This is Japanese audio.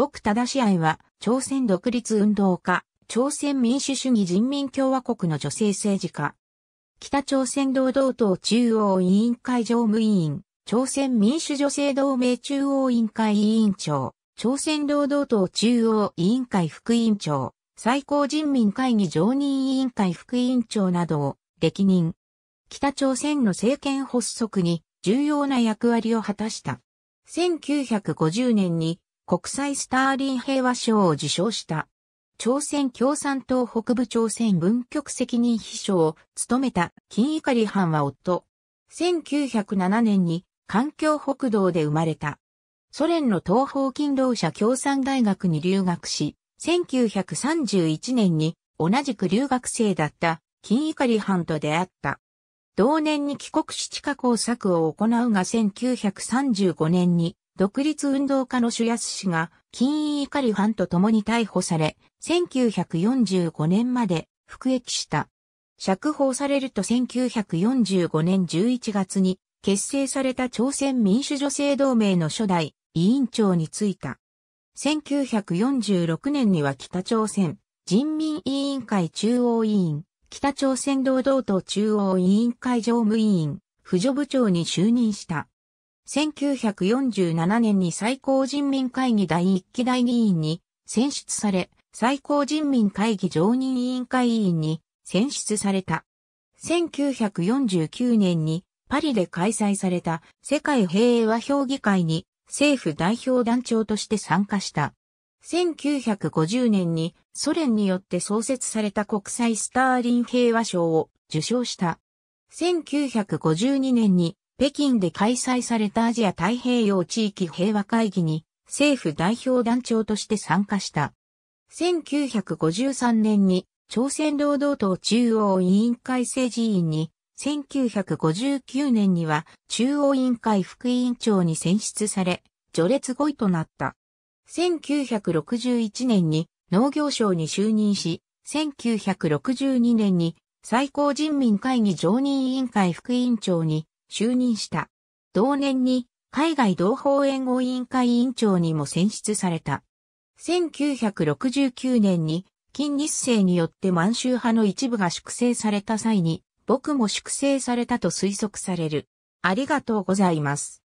僕正し愛は、朝鮮独立運動家、朝鮮民主主義人民共和国の女性政治家。北朝鮮労働党中央委員会常務委員、朝鮮民主女性同盟中央委員会委員長、朝鮮労働党中央委員会副委員長、最高人民会議常任委員会副委員長などを歴任。北朝鮮の政権発足に重要な役割を果たした。1950年に国際スターリン平和賞を受賞した。朝鮮共産党北部朝鮮文局責任秘書を務めた金碇藩は夫。1907年に環境北道で生まれた。ソ連の東方勤労者共産大学に留学し、1931年に同じく留学生だった金碇藩と出会った。同年に帰国し地下工作を行うが1935年に独立運動家の主安氏が、金井怒り犯と共に逮捕され、1945年まで服役した。釈放されると1945年11月に結成された朝鮮民主女性同盟の初代委員長に就いた。1946年には北朝鮮人民委員会中央委員、北朝鮮労働党中央委員会常務委員、婦女部長に就任した。1947年に最高人民会議第1期大議員に選出され、最高人民会議常任委員会委員に選出された。1949年にパリで開催された世界平和評議会に政府代表団長として参加した。1950年にソ連によって創設された国際スターリン平和賞を受賞した。1952年に北京で開催されたアジア太平洋地域平和会議に政府代表団長として参加した。1953年に朝鮮労働党中央委員会政治委員に、1959年には中央委員会副委員長に選出され、序列5位となった。1961年に農業省に就任し、1962年に最高人民会議常任委員会副委員長に就任した。同年に海外同胞援護委員会委員長にも選出された。1969年に金日成によって満州派の一部が粛清された際に僕も粛清されたと推測される。ありがとうございます。